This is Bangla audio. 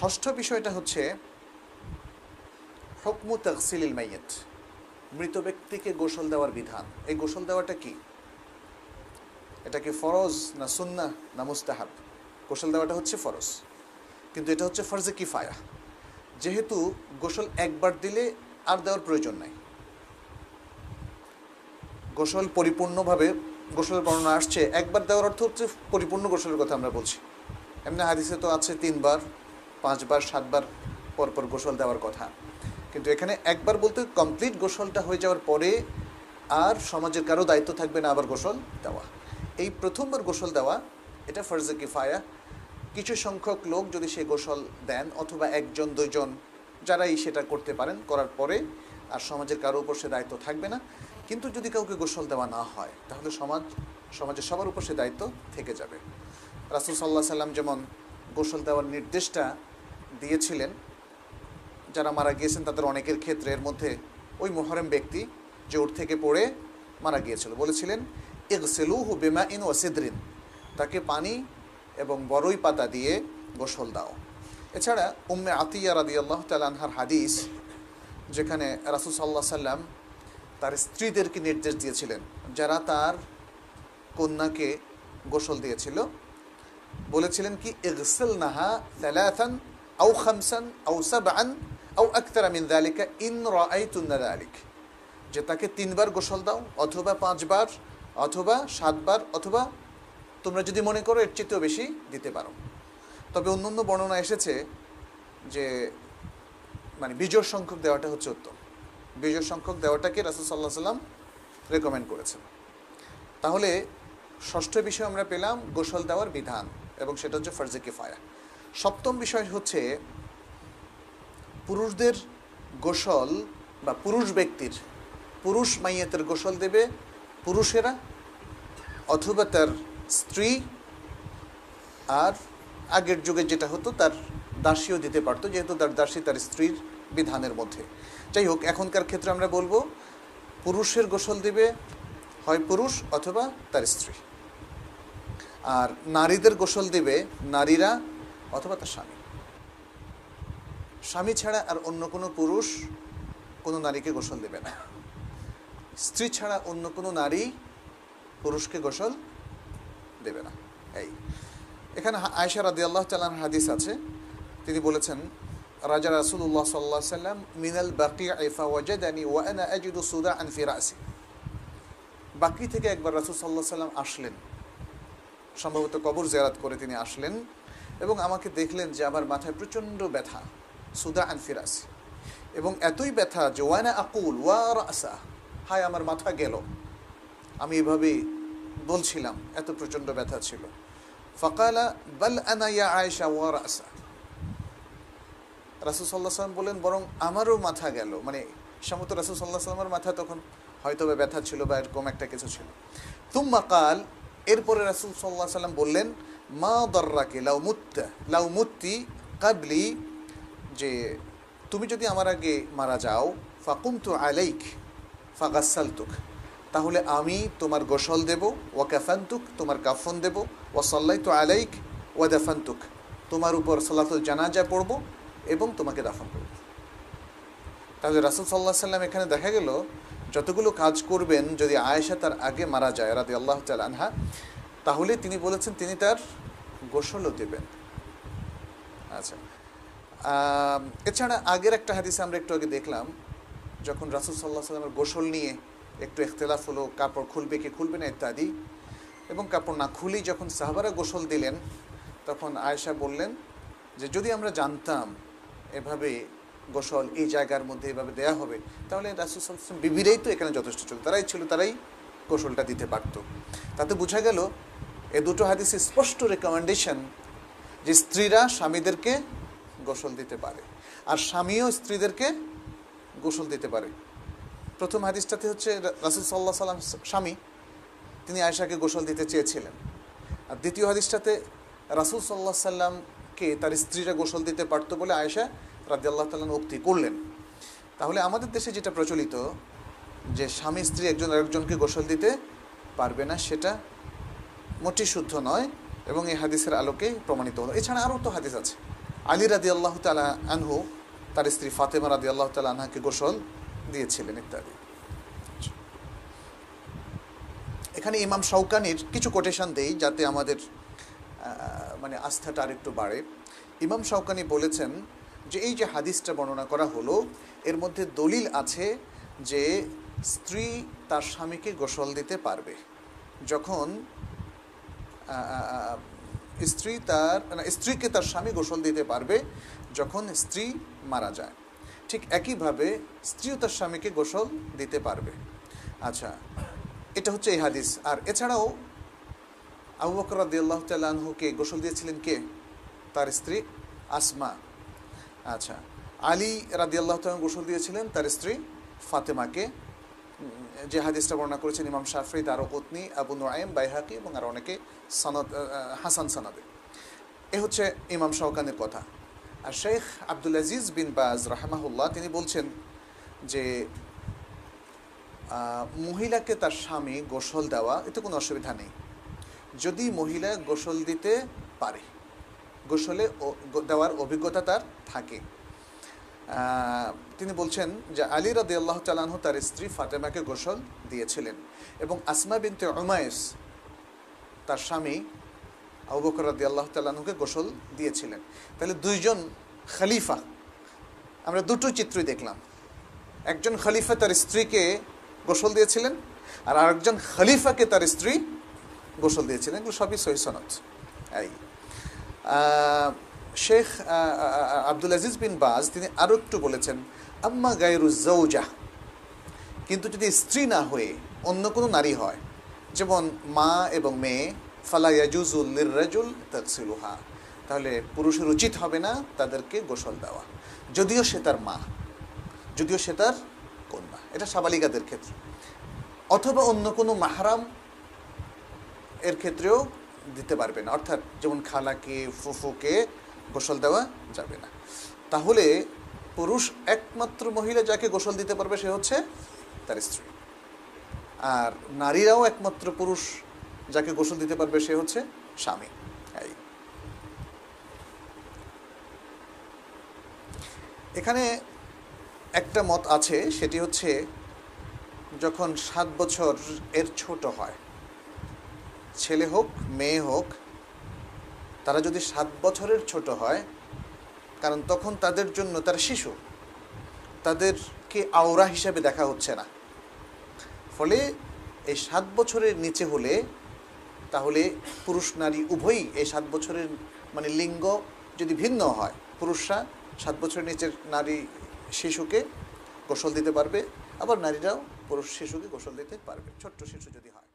ষষ্ঠ বিষয়টা হচ্ছে হকমু তকসিলিল মাইয়েত মৃত ব্যক্তিকে গোসল দেওয়ার বিধান এই গোসল দেওয়াটা কি এটা কি ফরজ না সুন্না না মুস্তাহাব গোসল দেওয়াটা হচ্ছে ফরজ কিন্তু এটা হচ্ছে ফরজে কিফায়া যেহেতু গোসল একবার দিলে আর দেওয়ার প্রয়োজন নাই গোসল পরিপূর্ণভাবে গোসলের বর্ণনা আসছে একবার দেওয়ার অর্থ হচ্ছে পরিপূর্ণ গোসলের কথা আমরা বলছি এমনি হাদিসে তো আছে তিনবার পাঁচবার সাতবার পরপর গোসল দেওয়ার কথা কিন্তু এখানে একবার বলতে কমপ্লিট গোসলটা হয়ে যাওয়ার পরে আর সমাজের কারো দায়িত্ব থাকবে না আবার গোসল দেওয়া এই প্রথমবার গোসল দেওয়া এটা ফরজে কিফায়া কিছু সংখ্যক লোক যদি সে গোসল দেন অথবা একজন দুজন যারাই সেটা করতে পারেন করার পরে আর সমাজের কারো উপর সে দায়িত্ব থাকবে না কিন্তু যদি কাউকে গোসল দেওয়া না হয় তাহলে সমাজ সমাজের সবার উপর সে দায়িত্ব থেকে যাবে রাসুল সাল্লাহ সাল্লাম যেমন গোসল দেওয়ার নির্দেশটা দিয়েছিলেন যারা মারা গিয়েছেন তাদের অনেকের ক্ষেত্রে এর মধ্যে ওই মোহরম ব্যক্তি জোর থেকে পড়ে মারা গিয়েছিল বলেছিলেন ইগসেলুহু বেমা ইন ওয়াসিদ্রিন তাকে পানি এবং বড়ই পাতা দিয়ে গোসল দাও এছাড়া উম্মে আতিয়া রাদি আল্লাহ তালানহার হাদিস যেখানে রাসুল সাল্লাহ সাল্লাম তার স্ত্রীদেরকে নির্দেশ দিয়েছিলেন যারা তার কন্যাকে গোসল দিয়েছিল বলেছিলেন কি এগসেল নাহা তেলাথান আউ খামসান আউ সাবান আউ আক্তারা মিন দালিকা ইন রাই তুন্না দালিক যে তাকে তিনবার গোসল দাও অথবা পাঁচবার অথবা সাতবার অথবা তোমরা যদি মনে করো এর চেয়েও বেশি দিতে পারো তবে অন্য অন্য বর্ণনা এসেছে যে মানে বিজয় সংখ্যক দেওয়াটা হচ্ছে উত্তম বিজয় সংখ্যক দেওয়াটাকে রাসুল সাল্লাহ সাল্লাম রেকমেন্ড করেছেন তাহলে ষষ্ঠ বিষয় আমরা পেলাম গোসল দেওয়ার বিধান এবং সেটা হচ্ছে ফার্জে কিফায়া সপ্তম বিষয় হচ্ছে পুরুষদের গোসল বা পুরুষ ব্যক্তির পুরুষ মাইয়াতের গোসল দেবে পুরুষেরা অথবা তার স্ত্রী আর আগের যুগে যেটা হতো তার দাসীও দিতে পারতো যেহেতু তার দাসী তার স্ত্রীর বিধানের মধ্যে যাই হোক এখনকার ক্ষেত্রে আমরা বলবো পুরুষের গোসল দেবে হয় পুরুষ অথবা তার স্ত্রী আর নারীদের গোসল দেবে নারীরা অথবা তার স্বামী স্বামী ছাড়া আর অন্য কোনো পুরুষ কোনো নারীকে গোসল দেবে না স্ত্রী ছাড়া অন্য কোনো নারী পুরুষকে গোসল দেবে না এই এখানে আয়সা রাদি আল্লাহ তাল হাদিস আছে তিনি বলেছেন রাজা রাসুল্লাহ সাল্লাহ সাল্লাম মিনাল বাকি আইফা আনি ওয়ানা আজিদু সুদা ফিরা আসি বাকি থেকে একবার রাসুল সাল্লাহ সাল্লাম আসলেন সম্ভবত কবর জেরাত করে তিনি আসলেন এবং আমাকে দেখলেন যে আমার মাথায় প্রচণ্ড ব্যথা সুদা ফিরাস এবং এতই ব্যথা যে ওয়ানা আকুল ওয়ার আসা হায় আমার মাথা গেল আমি এভাবে বলছিলাম এত প্রচণ্ড ব্যথা ছিল ফকালা বাল আনাইয়া আয়েশা ওয়ার আসা রাসুল সাল্লাহ সাল্লাম বলেন বরং আমারও মাথা গেল মানে সমত রাসুল সাল্লাহ সাল্লামের মাথা তখন হয়তো ব্যথা ছিল বা এরকম একটা কিছু ছিল তুম্মা কাল এরপরে রাসুল সাল্লাহ সাল্লাম বললেন মা দর্রাকে লাউ মুত্তি কাবলি যে তুমি যদি আমার আগে মারা যাও ফাকুম তো আলাইক ফাগাসালতুক তাহলে আমি তোমার গোসল দেব ওয়া তুক তোমার কাফন দেব ওয়া তো আলাইক ওয়া দাফান্তুক তোমার উপর সালাতুল জানাজা পড়ব এবং তোমাকে দাফন করব তাহলে রাসুল সাল্লাহ সাল্লাম এখানে দেখা গেল যতগুলো কাজ করবেন যদি আয়েশা তার আগে মারা যায় রাদি আল্লাহ আনহা তাহলে তিনি বলেছেন তিনি তার গোসলও দেবেন আচ্ছা এছাড়া আগের একটা হাদিসে আমরা একটু আগে দেখলাম যখন রাসুল সাল্লাহ সাল্লামের গোসল নিয়ে একটু এখতলাফ হলো কাপড় খুলবে কি খুলবে না ইত্যাদি এবং কাপড় না খুলেই যখন সাহাবারা গোসল দিলেন তখন আয়েশা বললেন যে যদি আমরা জানতাম এভাবে গোসল এই জায়গার মধ্যে এভাবে দেওয়া হবে তাহলে রাসুল বিবিরাই তো এখানে যথেষ্ট ছিল তারাই ছিল তারাই গোসলটা দিতে পারত তাতে বোঝা গেল এ দুটো হাদিসে স্পষ্ট রেকমেন্ডেশন যে স্ত্রীরা স্বামীদেরকে গোসল দিতে পারে আর স্বামীও স্ত্রীদেরকে গোসল দিতে পারে প্রথম হাদিসটাতে হচ্ছে রাসুল সাল্লাহ সাল্লাম স্বামী তিনি আয়সাকে গোসল দিতে চেয়েছিলেন আর দ্বিতীয় হাদিসটাতে রাসুল সাল্লাহ সাল্লামকে তার স্ত্রীরা গোসল দিতে পারত বলে আয়সা আল্লাহ তালান উক্তি করলেন তাহলে আমাদের দেশে যেটা প্রচলিত যে স্বামী স্ত্রী একজন আরেকজনকে গোসল দিতে পারবে না সেটা মোটি শুদ্ধ নয় এবং এই হাদিসের আলোকে প্রমাণিত হলো এছাড়া আরও তো হাদিস আছে আলী রাদি আল্লাহ তালা আনহু তার স্ত্রী ফাতেমা রাদি আল্লাহ তালা আনহাকে গোসল দিয়েছিলেন ইত্যাদি এখানে ইমাম শৌকানির কিছু কোটেশন দেই যাতে আমাদের মানে আস্থাটা আরেকটু বাড়ে ইমাম শৌকানি বলেছেন যে এই যে হাদিসটা বর্ণনা করা হলো এর মধ্যে দলিল আছে যে স্ত্রী তার স্বামীকে গোসল দিতে পারবে যখন স্ত্রী তার স্ত্রীকে তার স্বামী গোসল দিতে পারবে যখন স্ত্রী মারা যায় ঠিক একইভাবে স্ত্রীও তার স্বামীকে গোসল দিতে পারবে আচ্ছা এটা হচ্ছে এই হাদিস আর এছাড়াও আবু বকর রাদিয়াল্লাহ তাল্লাহকে গোসল দিয়েছিলেন কে তার স্ত্রী আসমা আচ্ছা আলী রাদি আল্লাহ গোসল দিয়েছিলেন তার স্ত্রী ফাতেমাকে যে হাদিসটা বর্ণনা করেছেন ইমাম শাফরি পত্নী আবু নোয়েম বাইহাকি এবং আর অনেকে সনদ হাসান সানাদে এ হচ্ছে ইমাম শওকানের কথা আর শেখ আব্দুল আজিজ বিন বাজ রাহমাহুল্লাহ তিনি বলছেন যে মহিলাকে তার স্বামী গোসল দেওয়া এতে কোনো অসুবিধা নেই যদি মহিলা গোসল দিতে পারে গোসলে দেওয়ার অভিজ্ঞতা তার থাকে তিনি বলছেন যে আলী রদি আল্লাহ তালানহ তার স্ত্রী ফাতেমাকে গোসল দিয়েছিলেন এবং আসমা বিনতে উমায়েস তার স্বামী আবু বকর রাদি আল্লাহ তালানহকে গোসল দিয়েছিলেন তাহলে দুইজন খালিফা আমরা দুটো চিত্রই দেখলাম একজন খলিফা তার স্ত্রীকে গোসল দিয়েছিলেন আর আরেকজন খলিফাকে তার স্ত্রী গোসল দিয়েছিলেন এগুলো সবই সহি সনদ এই শেখ আব্দুল আজিজ বিন বাজ তিনি আরও একটু বলেছেন আম্মা গায়রুজ্জাউজাহ কিন্তু যদি স্ত্রী না হয়ে অন্য কোনো নারী হয় যেমন মা এবং মেয়ে ফালাইয়াজুজুল লিরাজুল তৎসিলুহা তাহলে পুরুষের উচিত হবে না তাদেরকে গোসল দেওয়া যদিও সে তার মা যদিও সে তার কন্যা এটা সাবালিকাদের ক্ষেত্রে অথবা অন্য কোনো মাহারাম এর ক্ষেত্রেও দিতে পারবে না অর্থাৎ যেমন খালাকে ফুফুকে গোসল দেওয়া যাবে না তাহলে পুরুষ একমাত্র মহিলা যাকে গোসল দিতে পারবে সে হচ্ছে তার স্ত্রী আর নারীরাও একমাত্র পুরুষ যাকে গোসল দিতে পারবে সে হচ্ছে স্বামী এই এখানে একটা মত আছে সেটি হচ্ছে যখন সাত বছর এর ছোট হয় ছেলে হোক মেয়ে হোক তারা যদি সাত বছরের ছোট হয় কারণ তখন তাদের জন্য তারা শিশু তাদেরকে আওরা হিসাবে দেখা হচ্ছে না ফলে এই সাত বছরের নিচে হলে তাহলে পুরুষ নারী উভয়ই এই সাত বছরের মানে লিঙ্গ যদি ভিন্ন হয় পুরুষরা সাত বছরের নিচের নারী শিশুকে গোসল দিতে পারবে আবার নারীরাও পুরুষ শিশুকে গোসল দিতে পারবে ছোট্ট শিশু যদি হয়